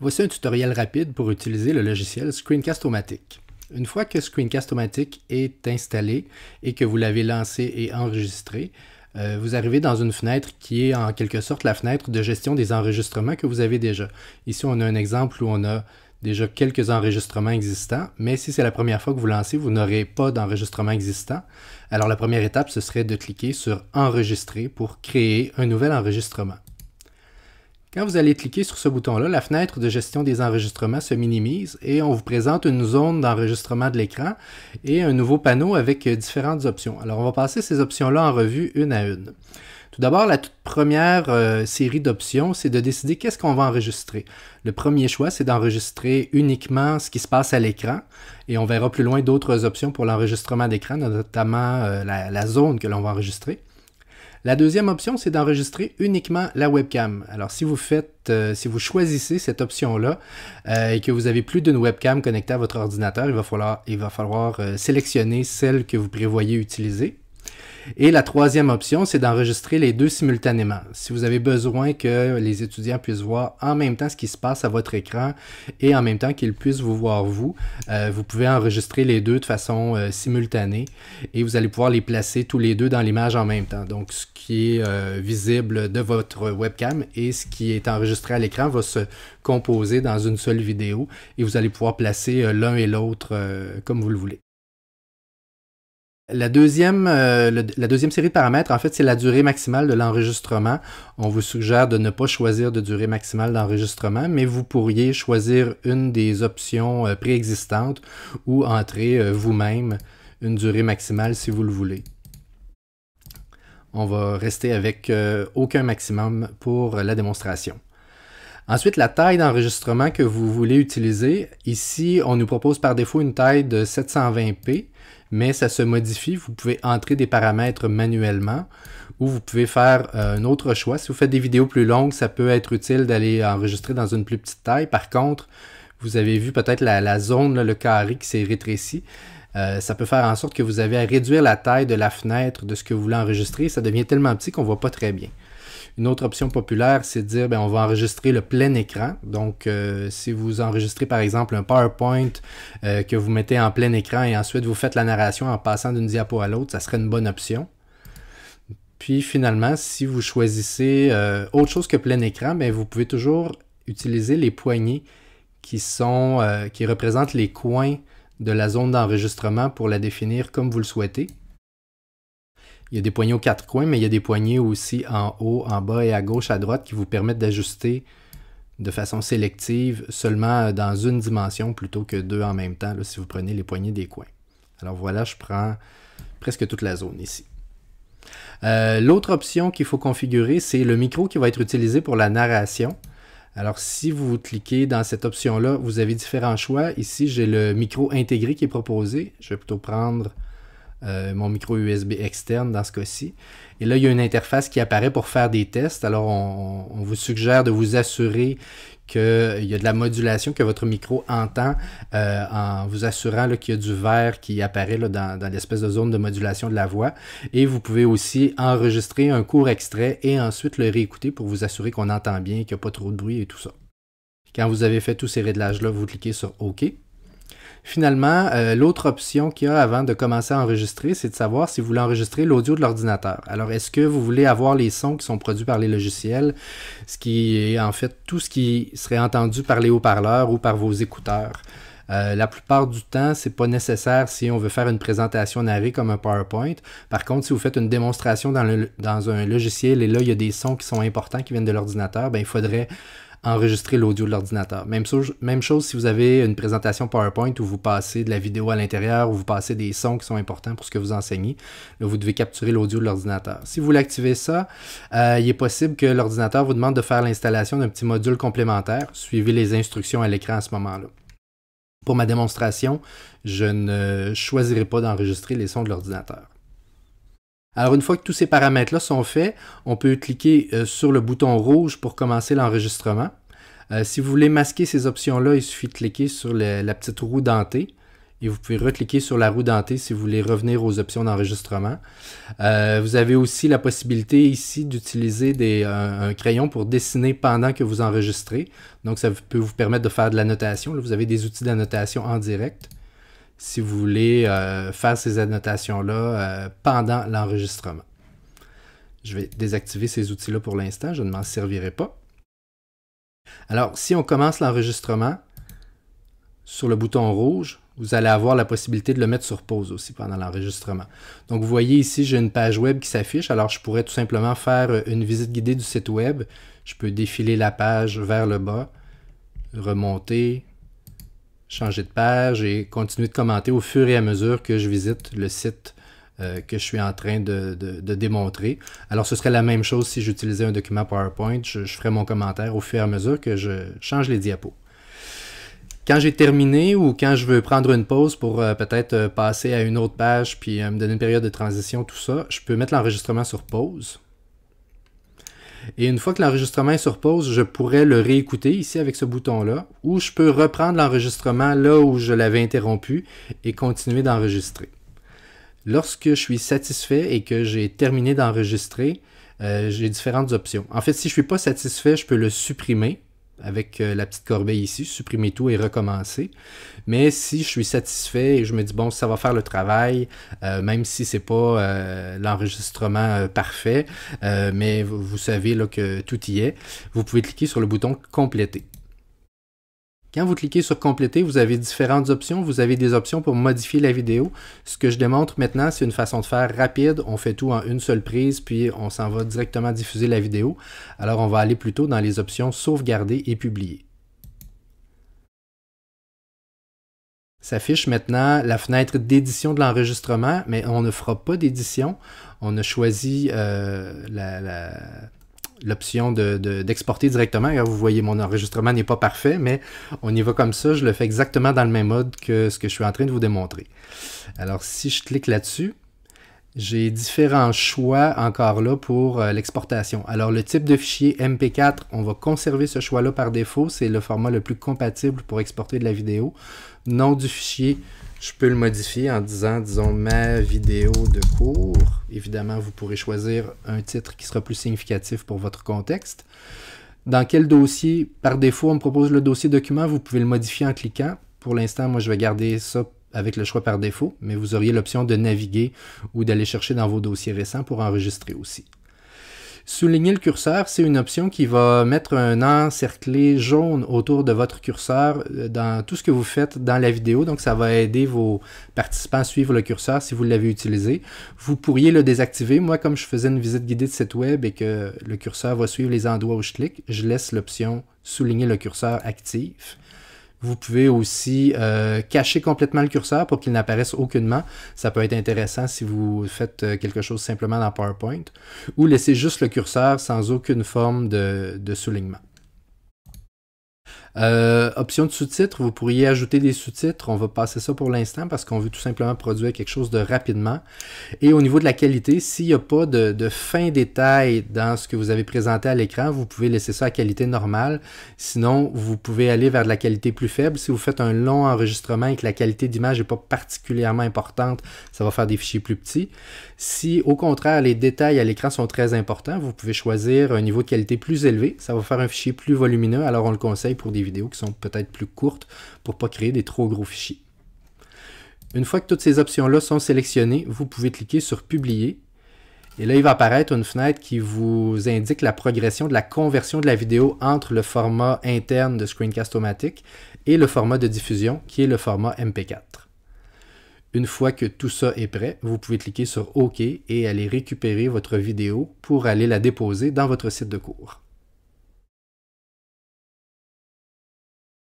Voici un tutoriel rapide pour utiliser le logiciel Screencast-O-Matic. Une fois que Screencast-O-Matic est installé et que vous l'avez lancé et enregistré, euh, vous arrivez dans une fenêtre qui est en quelque sorte la fenêtre de gestion des enregistrements que vous avez déjà. Ici, on a un exemple où on a déjà quelques enregistrements existants, mais si c'est la première fois que vous lancez, vous n'aurez pas d'enregistrement existant. Alors la première étape, ce serait de cliquer sur Enregistrer pour créer un nouvel enregistrement. Quand vous allez cliquer sur ce bouton-là, la fenêtre de gestion des enregistrements se minimise et on vous présente une zone d'enregistrement de l'écran et un nouveau panneau avec euh, différentes options. Alors on va passer ces options-là en revue une à une. Tout d'abord, la toute première euh, série d'options, c'est de décider qu'est-ce qu'on va enregistrer. Le premier choix, c'est d'enregistrer uniquement ce qui se passe à l'écran et on verra plus loin d'autres options pour l'enregistrement d'écran, notamment euh, la zone que l'on va enregistrer. La deuxième option, c'est d'enregistrer uniquement la webcam. Alors si vous faites, euh, si vous choisissez cette option-là euh, et que vous avez plus d'une webcam connectée à votre ordinateur, il va falloir euh, sélectionner celle que vous prévoyez utiliser et la troisième option, c'est d'enregistrer les deux simultanément. Si vous avez besoin que les étudiants puissent voir en même temps ce qui se passe à votre écran et en même temps qu'ils puissent vous voir vous, euh, vous pouvez enregistrer les deux de façon euh, simultanée et vous allez pouvoir les placer tous les deux dans l'image en même temps. Donc ce qui est euh, visible de votre webcam et ce qui est enregistré à l'écran va se composer dans une seule vidéo et vous allez pouvoir placer l'un et l'autre comme vous le voulez. Euh, la deuxième, série de paramètres, en fait, c'est la durée maximale de l'enregistrement. On vous suggère de ne pas choisir de durée maximale d'enregistrement, mais vous pourriez choisir une des options euh, préexistantes ou entrer euh, vous-même une durée maximale si vous le voulez. On va rester avec aucun maximum pour la démonstration. Ensuite, la taille d'enregistrement que vous voulez utiliser. Ici, on nous propose par défaut une taille de 720p mais ça se modifie. Vous pouvez entrer des paramètres manuellement ou vous pouvez faire euh, un autre choix. Si vous faites des vidéos plus longues, ça peut être utile d'aller enregistrer dans une plus petite taille. Par contre, vous avez vu peut-être la, zone, le carré qui s'est rétréci. Euh, ça peut faire en sorte que vous avez à réduire la taille de la fenêtre de ce que vous voulez enregistrer. Ça devient tellement petit qu'on ne voit pas très bien. Une autre option populaire, c'est de dire ben, on va enregistrer le plein écran. Donc, euh, si vous enregistrez par exemple un PowerPoint euh, que vous mettez en plein écran et ensuite vous faites la narration en passant d'une diapo à l'autre, ça serait une bonne option. Puis finalement, si vous choisissez euh, autre chose que plein écran, ben, vous pouvez toujours utiliser les poignées qui, sont, qui représentent les coins de la zone d'enregistrement pour la définir comme vous le souhaitez. Il y a des poignées aux quatre coins, mais il y a des poignées aussi en haut, en bas et à gauche, à droite qui vous permettent d'ajuster de façon sélective seulement dans une dimension plutôt que deux en même temps si vous prenez les poignées des coins. Alors voilà, je prends presque toute la zone ici. Euh, l'autre option qu'il faut configurer, c'est le micro qui va être utilisé pour la narration. Alors si vous cliquez dans cette option-là, vous avez différents choix. Ici, j'ai le micro intégré qui est proposé. Je vais plutôt prendre euh, mon micro USB externe dans ce cas-ci. Et là, il y a une interface qui apparaît pour faire des tests. Alors, on, vous suggère de vous assurer qu'il euh, y a de la modulation que votre micro entend euh, en vous assurant qu'il y a du vert qui apparaît dans, dans l'espèce de zone de modulation de la voix. Et vous pouvez aussi enregistrer un court extrait et ensuite le réécouter pour vous assurer qu'on entend bien, qu'il n'y a pas trop de bruit et tout ça. Quand vous avez fait tous ces réglages-là, vous cliquez sur OK. Finalement, euh, l'autre option qu'il y a avant de commencer à enregistrer, c'est de savoir si vous voulez enregistrer l'audio de l'ordinateur. Alors, est-ce que vous voulez avoir les sons qui sont produits par les logiciels, ce qui est en fait tout ce qui serait entendu par les haut-parleurs ou par vos écouteurs? Euh, la plupart du temps, c'est pas nécessaire si on veut faire une présentation narrée comme un PowerPoint. Par contre, si vous faites une démonstration dans, dans un logiciel et là, il y a des sons qui sont importants qui viennent de l'ordinateur, ben, il faudrait enregistrer l'audio de l'ordinateur. Même, même, chose si vous avez une présentation PowerPoint où vous passez de la vidéo à l'intérieur, où vous passez des sons qui sont importants pour ce que vous enseignez, là, vous devez capturer l'audio de l'ordinateur. Si vous l'activez ça, euh, il est possible que l'ordinateur vous demande de faire l'installation d'un petit module complémentaire. Suivez les instructions à l'écran à ce moment-là. Pour ma démonstration, je ne choisirai pas d'enregistrer les sons de l'ordinateur. Alors une fois que tous ces paramètres-là sont faits, on peut cliquer euh, sur le bouton rouge pour commencer l'enregistrement. Euh, si vous voulez masquer ces options-là, il suffit de cliquer sur la petite roue dentée et vous pouvez recliquer sur la roue dentée si vous voulez revenir aux options d'enregistrement. Euh, vous avez aussi la possibilité ici d'utiliser un, crayon pour dessiner pendant que vous enregistrez. Donc ça peut vous permettre de faire de l'annotation. vous avez des outils d'annotation en direct si vous voulez euh, faire ces annotations-là euh, pendant l'enregistrement. Je vais désactiver ces outils-là pour l'instant, je ne m'en servirai pas. Alors, si on commence l'enregistrement, sur le bouton rouge, vous allez avoir la possibilité de le mettre sur pause aussi pendant l'enregistrement. Donc, vous voyez ici, j'ai une page web qui s'affiche. Alors, je pourrais tout simplement faire euh, une visite guidée du site web. Je peux défiler la page vers le bas, remonter, changer de page et continuer de commenter au fur et à mesure que je visite le site euh, que je suis en train de, démontrer. Alors, ce serait la même chose si j'utilisais un document PowerPoint. Je, ferais mon commentaire au fur et à mesure que je change les diapos. Quand j'ai terminé ou quand je veux prendre une pause pour euh, peut-être euh, passer à une autre page puis me donner une période de transition, tout ça, je peux mettre l'enregistrement sur pause. Et une fois que l'enregistrement est sur pause, je pourrais le réécouter ici avec ce bouton-là, ou je peux reprendre l'enregistrement là où je l'avais interrompu et continuer d'enregistrer. Lorsque je suis satisfait et que j'ai terminé d'enregistrer, euh, j'ai différentes options. En fait, si je ne suis pas satisfait, je peux le supprimer avec euh, la petite corbeille ici, supprimer tout et recommencer. Mais si je suis satisfait et je me dis bon, ça va faire le travail, euh, même si c'est pas euh, l'enregistrement parfait, mais vous, vous savez là, que tout y est, vous pouvez cliquer sur le bouton compléter. Quand vous cliquez sur compléter, vous avez différentes options. Vous avez des options pour modifier la vidéo. Ce que je démontre maintenant, c'est une façon de faire rapide. On fait tout en une seule prise, puis on s'en va directement diffuser la vidéo. Alors on va aller plutôt dans les options sauvegarder et publier. s'affiche maintenant la fenêtre d'édition de l'enregistrement, mais on ne fera pas d'édition. On a choisi euh, la, l'option d'exporter de, d'exporter directement. vous voyez, mon enregistrement n'est pas parfait, mais on y va comme ça. Je le fais exactement dans le même mode que ce que je suis en train de vous démontrer. Alors, si je clique là-dessus, j'ai différents choix encore là pour euh, l'exportation. Alors, le type de fichier MP4, on va conserver ce choix-là par défaut. C'est le format le plus compatible pour exporter de la vidéo. Nom du fichier, je peux le modifier en disant, disons, ma vidéo de cours. Évidemment, vous pourrez choisir un titre qui sera plus significatif pour votre contexte. Dans quel dossier Par défaut, on me propose le dossier document. Vous pouvez le modifier en cliquant. Pour l'instant, moi, je vais garder ça avec le choix par défaut, mais vous auriez l'option de naviguer ou d'aller chercher dans vos dossiers récents pour enregistrer aussi. Souligner le curseur, c'est une option qui va mettre un encerclé jaune autour de votre curseur euh, dans tout ce que vous faites dans la vidéo. Donc, ça va aider vos participants à suivre le curseur si vous l'avez utilisé. Vous pourriez le désactiver. Moi, comme je faisais une visite guidée de site web et que le curseur va suivre les endroits où je clique, je laisse l'option souligner le curseur actif. Vous pouvez aussi euh, cacher complètement le curseur pour qu'il n'apparaisse aucunement. Ça peut être intéressant si vous faites euh, quelque chose simplement dans PowerPoint. Ou laisser juste le curseur sans aucune forme de, de soulignement. Euh, option de sous-titres, vous pourriez ajouter des sous-titres. On va passer ça pour l'instant parce qu'on veut tout simplement produire quelque chose de rapidement. Et au niveau de la qualité, s'il n'y a pas de, de, fin détail dans ce que vous avez présenté à l'écran, vous pouvez laisser ça à qualité normale. Sinon, vous pouvez aller vers de la qualité plus faible. Si vous faites un long enregistrement et que la qualité d'image n'est pas particulièrement importante, ça va faire des fichiers plus petits. Si au contraire, les détails à l'écran sont très importants, vous pouvez choisir un niveau de qualité plus élevé. Ça va faire un fichier plus volumineux. Alors, on le conseille pour des qui sont peut-être plus courtes pour pas créer des trop gros fichiers. Une fois que toutes ces options-là sont sélectionnées, vous pouvez cliquer sur Publier. Et là, il va apparaître une fenêtre qui vous indique la progression de la conversion de la vidéo entre le format interne de Screencast-O-Matic et le format de diffusion qui est le format MP4. Une fois que tout ça est prêt, vous pouvez cliquer sur OK et aller récupérer votre vidéo pour aller la déposer dans votre site de cours.